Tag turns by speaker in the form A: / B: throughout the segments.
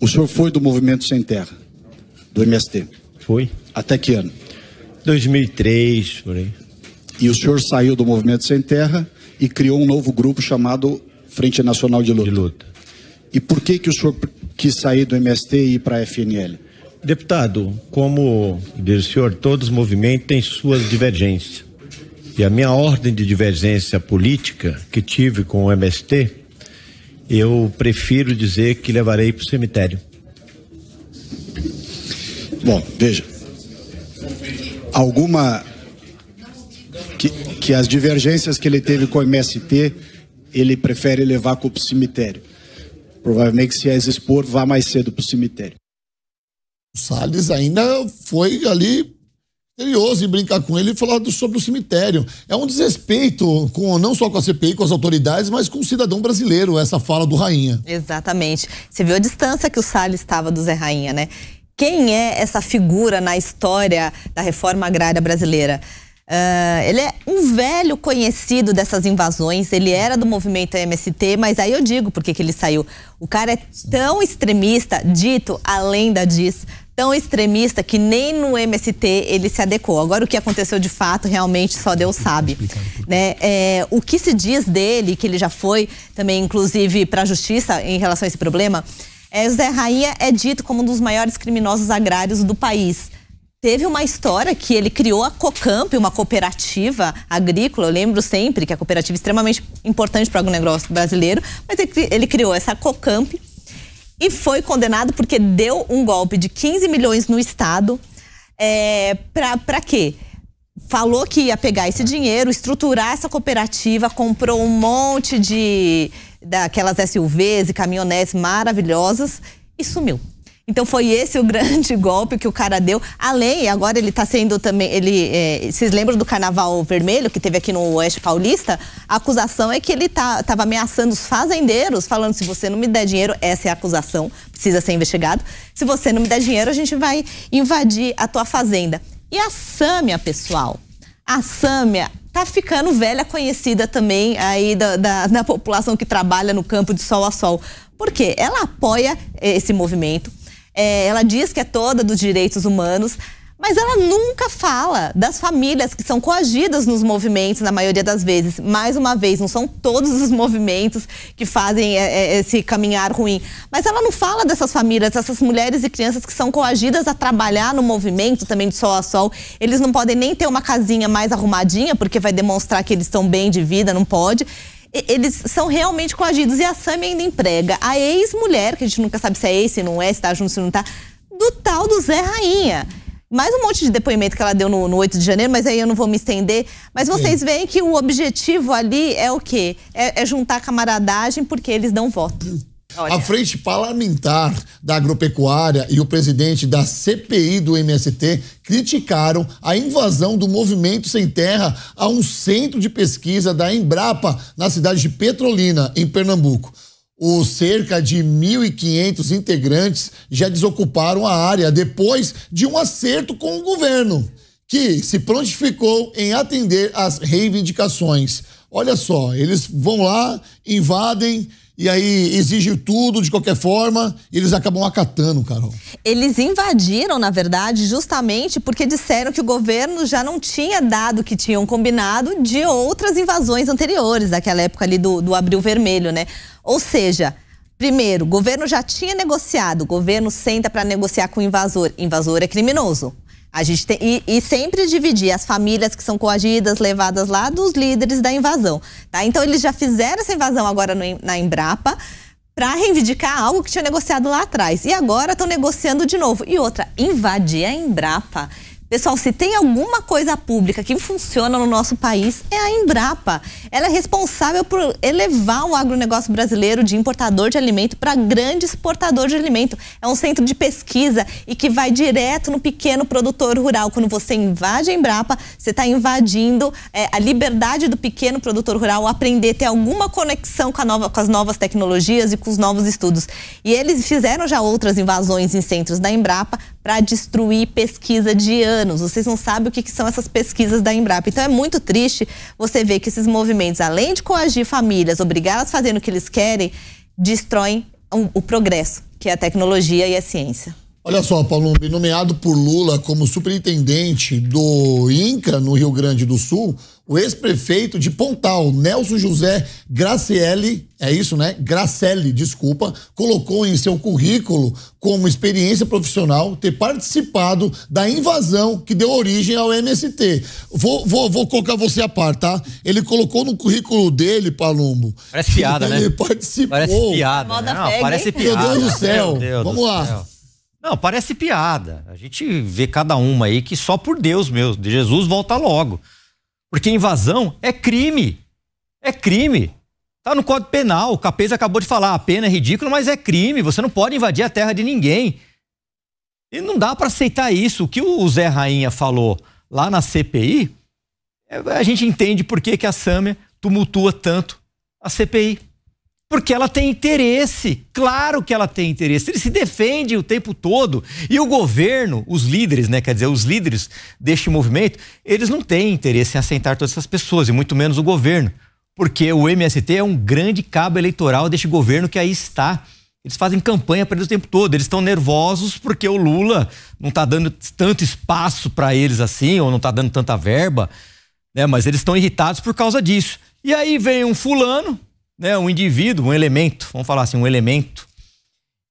A: O senhor foi do Movimento Sem Terra, do MST? Foi. Até que ano? 2003, por aí. E o senhor saiu do Movimento Sem Terra e criou um novo grupo chamado Frente Nacional de Luta. De Luta. E por que, que o senhor quis sair do MST e ir para a FNL? Deputado, como diz o senhor, todos os movimentos têm suas divergências. E a minha ordem de divergência política que tive com o MST eu prefiro dizer que levarei para o cemitério. Bom, veja. Alguma. Que, que as divergências que ele teve com o MST, ele prefere levar para o cemitério. Provavelmente, se as expor, vá mais cedo para o cemitério. O Salles ainda foi ali
B: ele e brincar com ele e falar do, sobre o cemitério. É um desrespeito com não só com a CPI, com as autoridades, mas com o cidadão brasileiro, essa fala do Rainha.
C: Exatamente. Você viu a distância que o Salles estava do Zé Rainha, né? Quem é essa figura na história da reforma agrária brasileira? Uh, ele é um velho conhecido dessas invasões, ele era do movimento MST, mas aí eu digo porque que ele saiu. O cara é tão extremista, dito, a lenda diz, tão extremista que nem no MST ele se adequou. Agora o que aconteceu de fato realmente só Deus sabe, né? É, o que se diz dele, que ele já foi também inclusive para a justiça em relação a esse problema, é Zé Rainha é dito como um dos maiores criminosos agrários do país. Teve uma história que ele criou a Cocamp, uma cooperativa agrícola. Eu lembro sempre que a cooperativa é extremamente importante para o agronegócio brasileiro, mas ele criou essa Cocamp e foi condenado porque deu um golpe de 15 milhões no Estado. É, para quê? Falou que ia pegar esse dinheiro, estruturar essa cooperativa, comprou um monte de daquelas SUVs e caminhonetes maravilhosas e sumiu. Então foi esse o grande golpe que o cara deu. Além, agora ele está sendo também. Ele, é, vocês lembram do carnaval vermelho que teve aqui no Oeste Paulista? A acusação é que ele estava tá, ameaçando os fazendeiros, falando: se você não me der dinheiro, essa é a acusação, precisa ser investigado. Se você não me der dinheiro, a gente vai invadir a tua fazenda. E a Sâmia, pessoal? A Sâmia tá ficando velha conhecida também aí da, da, da população que trabalha no campo de sol a sol. Por quê? Ela apoia eh, esse movimento é, ela diz que é toda dos direitos humanos, mas ela nunca fala das famílias que são coagidas nos movimentos, na maioria das vezes. Mais uma vez, não são todos os movimentos que fazem é, é, esse caminhar ruim. Mas ela não fala dessas famílias, dessas mulheres e crianças que são coagidas a trabalhar no movimento também de sol a sol. Eles não podem nem ter uma casinha mais arrumadinha, porque vai demonstrar que eles estão bem de vida, não pode eles são realmente coagidos. E a Sam ainda emprega a ex-mulher, que a gente nunca sabe se é ex, se não é, se tá junto, se não tá, do tal do Zé Rainha. Mais um monte de depoimento que ela deu no, no 8 de janeiro, mas aí eu não vou me estender. Mas vocês Sim. veem que o objetivo ali é o quê? É, é juntar camaradagem porque eles dão voto.
B: Olha. A frente parlamentar da agropecuária e o presidente da CPI do MST criticaram a invasão do movimento sem terra a um centro de pesquisa da Embrapa na cidade de Petrolina, em Pernambuco. Os cerca de 1.500 integrantes já desocuparam a área depois de um acerto com o governo, que se prontificou em atender às reivindicações. Olha só, eles vão lá, invadem e aí exige tudo de qualquer forma, e eles acabam acatando, Carol.
C: Eles invadiram, na verdade, justamente porque disseram que o governo já não tinha dado o que tinham combinado de outras invasões anteriores, daquela época ali do, do Abril Vermelho, né? Ou seja, primeiro, o governo já tinha negociado, o governo senta para negociar com o invasor. Invasor é criminoso. A gente tem, e, e, sempre dividir as famílias que são coagidas, levadas lá, dos líderes da invasão. Tá? Então, eles já fizeram essa invasão agora no, na Embrapa para reivindicar algo que tinha negociado lá atrás. E agora estão negociando de novo. E outra, invadir a Embrapa Pessoal, se tem alguma coisa pública que funciona no nosso país, é a Embrapa. Ela é responsável por elevar o agronegócio brasileiro de importador de alimento para grande exportador de alimento. É um centro de pesquisa e que vai direto no pequeno produtor rural. Quando você invade a Embrapa, você está invadindo é, a liberdade do pequeno produtor rural aprender, ter alguma conexão com, nova, com as novas tecnologias e com os novos estudos. E eles fizeram já outras invasões em centros da Embrapa para destruir pesquisa de anos. Vocês não sabem o que, que, são essas pesquisas da Embrapa. Então é muito triste você ver que esses movimentos, além de coagir famílias, obrigá-las a fazer o que eles querem, destroem o progresso, que é a tecnologia e a ciência.
B: Olha só, Palumbo, nomeado por Lula como superintendente do INCA no Rio Grande do Sul, o ex-prefeito de Pontal, Nelson José Graciele, é isso, né? Gracelli, desculpa, colocou em seu currículo como experiência profissional ter participado da invasão que deu origem ao MST. Vou, vou, vou colocar você a par, tá? Ele colocou no currículo dele, Palumbo.
A: Parece piada, ele né? Ele participou. Parece piada. Né? Não, parece piada. Meu Deus do céu. Deus Vamos do lá. Céu. Não, parece piada. A gente vê cada uma aí que só por Deus, meu, Jesus volta logo. Porque invasão é crime. É crime. Tá no Código Penal. O Capês acabou de falar, a pena é ridícula, mas é crime. Você não pode invadir a terra de ninguém. E não dá para aceitar isso. O que o Zé Rainha falou lá na CPI, é, a gente entende por que, que a Sâmia tumultua tanto a CPI. Porque ela tem interesse, claro que ela tem interesse. Ele se defende o tempo todo. E o governo, os líderes, né? Quer dizer, os líderes deste movimento, eles não têm interesse em assentar todas essas pessoas, e muito menos o governo. Porque o MST é um grande cabo eleitoral deste governo que aí está. Eles fazem campanha para eles o tempo todo. Eles estão nervosos porque o Lula não está dando tanto espaço para eles assim, ou não está dando tanta verba, né? Mas eles estão irritados por causa disso. E aí vem um fulano, né, um indivíduo, um elemento, vamos falar assim, um elemento,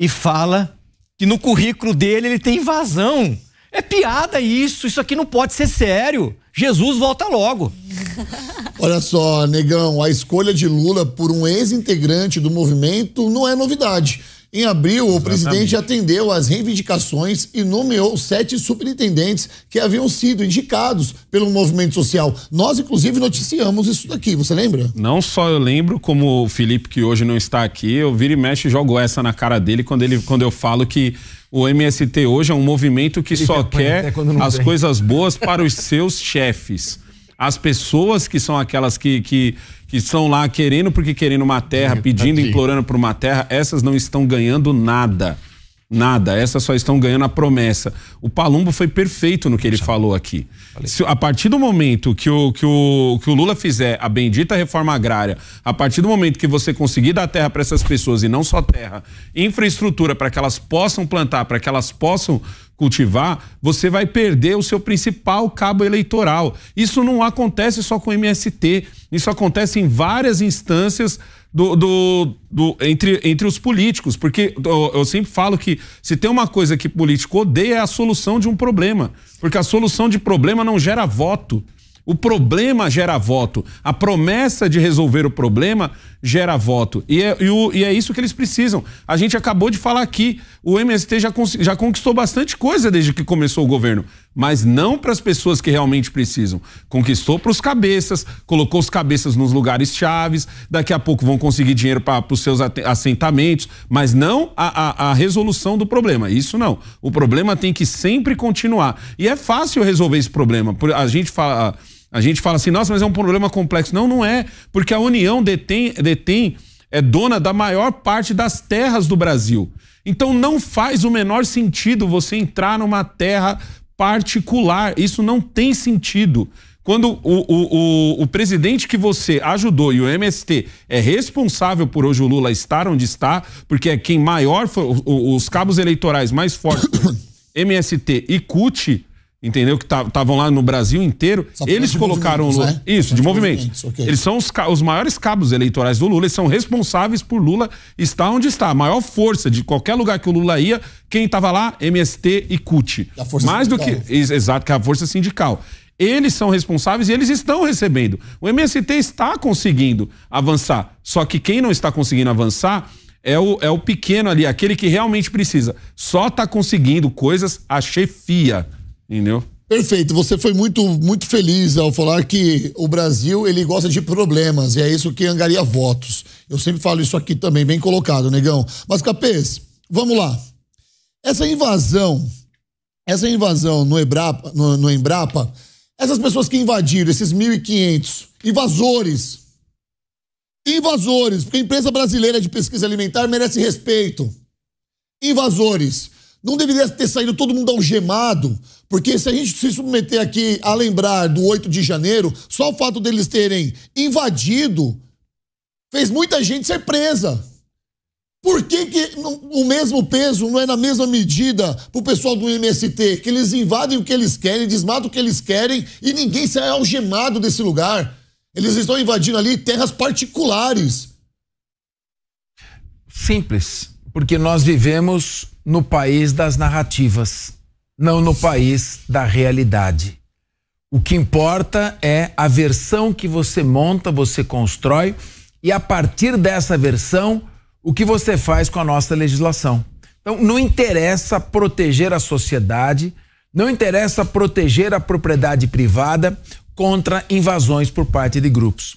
A: e fala que no currículo dele ele tem invasão. É piada isso, isso aqui não pode ser sério. Jesus volta logo. Olha só, negão, a
B: escolha de Lula por um ex-integrante do movimento não é novidade. Em abril, Exatamente. o presidente atendeu às reivindicações e nomeou sete superintendentes que haviam sido indicados pelo movimento social. Nós, inclusive, noticiamos isso daqui, você lembra?
D: Não só eu lembro, como o Felipe, que hoje não está aqui, eu viro e mexe e jogo essa na cara dele quando, ele, quando eu falo que o MST hoje é um movimento que Ele só quer as vem. coisas boas para os seus chefes. As pessoas que são aquelas que, que que estão lá querendo porque querendo uma terra, é, pedindo, tadinho. implorando por uma terra, essas não estão ganhando nada. Nada, essas só estão ganhando a promessa. O Palumbo foi perfeito no que ele Já. falou aqui. Se, a partir do momento que o, que, o, que o Lula fizer a bendita reforma agrária, a partir do momento que você conseguir dar terra para essas pessoas, e não só terra, infraestrutura para que elas possam plantar, para que elas possam cultivar, você vai perder o seu principal cabo eleitoral. Isso não acontece só com o MST, isso acontece em várias instâncias do, do, do, entre, entre os políticos, porque eu, eu sempre falo que se tem uma coisa que político odeia é a solução de um problema, porque a solução de problema não gera voto. O problema gera voto. A promessa de resolver o problema gera voto. E é, e, o, e é isso que eles precisam. A gente acabou de falar aqui o MST já, já conquistou bastante coisa desde que começou o governo, mas não para as pessoas que realmente precisam. Conquistou para os cabeças, colocou os cabeças nos lugares chaves, daqui a pouco vão conseguir dinheiro para os seus assentamentos, mas não a, a, a resolução do problema. Isso não. O problema tem que sempre continuar. E é fácil resolver esse problema. A gente fala. A gente fala assim, nossa, mas é um problema complexo. Não, não é, porque a União detém, detém é dona da maior parte das terras do Brasil. Então não faz o menor sentido você entrar numa terra particular. Isso não tem sentido. Quando o, o, o, o, presidente que você ajudou e o MST é responsável por hoje o Lula estar onde está, porque é quem maior, os cabos eleitorais mais fortes, MST e CUT, entendeu? Que estavam tá, lá no Brasil inteiro. Só eles colocaram Lula. Né? Isso, de, de movimentos. movimentos okay. Eles são os, os, maiores cabos eleitorais do Lula, eles são responsáveis por Lula estar onde está. A maior força de qualquer lugar que o Lula ia, quem estava lá? MST e CUT. Mais sindical. do que. Exato, que a força sindical. Eles são responsáveis e eles estão recebendo. O MST está conseguindo avançar. Só que quem não está conseguindo avançar é o, é o pequeno ali, aquele que realmente precisa. Só está conseguindo coisas a chefia. Entendeu?
B: Perfeito. Você foi muito, muito feliz ao falar que o Brasil ele gosta de problemas e é isso que angaria votos. Eu sempre falo isso aqui também, bem colocado, negão. Mas Capês, vamos lá. Essa invasão, essa invasão no no, no Embrapa essas pessoas que invadiram, esses 1.500 invasores, invasores, porque a empresa brasileira de pesquisa alimentar merece respeito. Invasores. Não deveria ter saído todo mundo algemado, porque se a gente se submeter aqui a lembrar do 8 de janeiro, só o fato deles terem invadido fez muita gente ser presa. Por que, que o mesmo peso não é na mesma medida pro pessoal do MST? Que eles invadem o que eles querem, desmatam o que eles querem e ninguém sai algemado desse lugar. Eles estão invadindo ali terras particulares.
E: Simples
B: porque nós vivemos
E: no país das narrativas, não no país da realidade. O que importa é a versão que você monta, você constrói e a partir dessa versão, o que você faz com a nossa legislação. Então, não interessa proteger a sociedade, não interessa proteger a propriedade privada contra invasões por parte de grupos.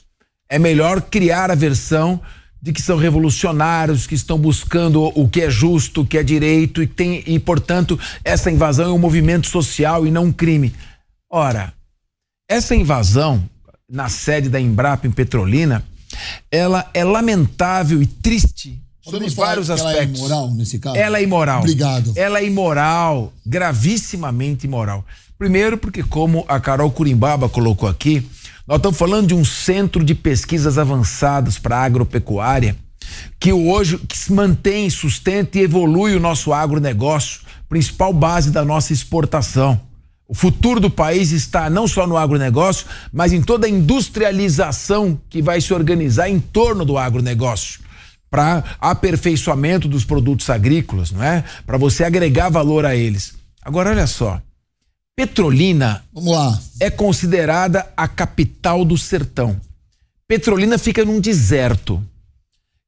E: É melhor criar a versão de que são revolucionários, que estão buscando o que é justo, o que é direito e tem e portanto essa invasão é um movimento social e não um crime. Ora, essa invasão na sede da Embrapa em Petrolina, ela é lamentável e triste sobre vários aspectos. Ela é imoral nesse caso. Ela é imoral. Obrigado. Ela é imoral, gravissimamente imoral. Primeiro porque como a Carol Curimbaba colocou aqui, nós estamos falando de um centro de pesquisas avançadas para a agropecuária que hoje que se mantém, sustenta e evolui o nosso agronegócio, principal base da nossa exportação. O futuro do país está não só no agronegócio, mas em toda a industrialização que vai se organizar em torno do agronegócio para aperfeiçoamento dos produtos agrícolas, não é? Para você agregar valor a eles. Agora olha só, Petrolina é considerada a capital do sertão. Petrolina fica num deserto.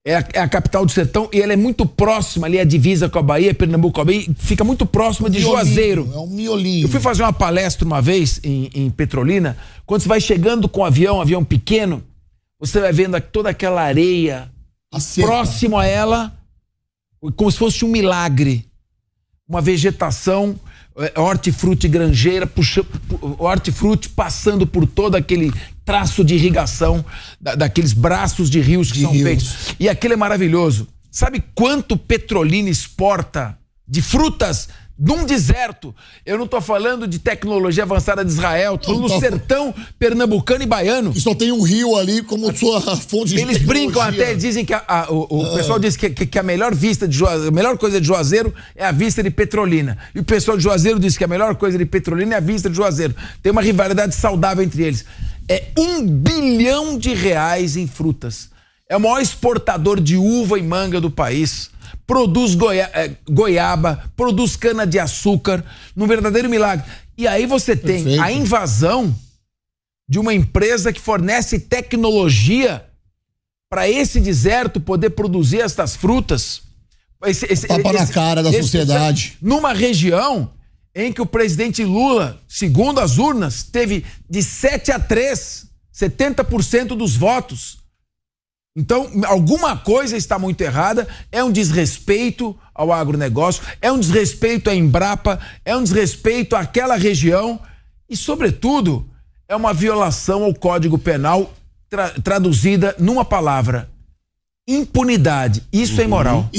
E: É a, é a, capital do sertão e ela é muito próxima ali, é a divisa com a Bahia, Pernambuco com a Bahia, fica muito próxima é um de miolinho, Juazeiro. É um miolinho. Eu fui fazer uma palestra uma vez em, em Petrolina. Quando você vai chegando com o um avião, um avião pequeno, você vai vendo toda aquela areia a próximo a ela, como se fosse um milagre. Uma vegetação é, hortifruti granjeira, puxa, hortifruti passando por todo aquele traço de irrigação, da, daqueles braços de rios que de são rios. feitos. E aquilo é maravilhoso. Sabe quanto Petrolina exporta de frutas? num deserto. Eu não estou falando de tecnologia avançada de Israel, estou no então, sertão pernambucano e baiano. E só tem um rio ali como sua fonte de Eles brincam até, dizem que a, a, o, o ah. pessoal diz que, que, que, a melhor vista de Juazeiro, a melhor coisa de Juazeiro é a vista de Petrolina. E o pessoal de Juazeiro diz que a melhor coisa de Petrolina é a vista de Juazeiro. Tem uma rivalidade saudável entre eles. É um bilhão de reais em frutas. É o maior exportador de uva e manga do país produz eh, goiaba, produz cana-de-açúcar, num verdadeiro milagre. E aí você tem Perfeito. a invasão de uma empresa que fornece tecnologia para esse deserto poder produzir estas frutas. Esse, esse, Tapa esse, na cara da sociedade. Numa região em que o presidente Lula, segundo as urnas, teve de 7 a 3, 70% dos votos. Então, alguma coisa está muito errada, é um desrespeito ao agronegócio, é um desrespeito à Embrapa, é um desrespeito àquela região e, sobretudo, é uma violação ao Código Penal tra traduzida numa palavra: impunidade. Isso é uhum. é imoral.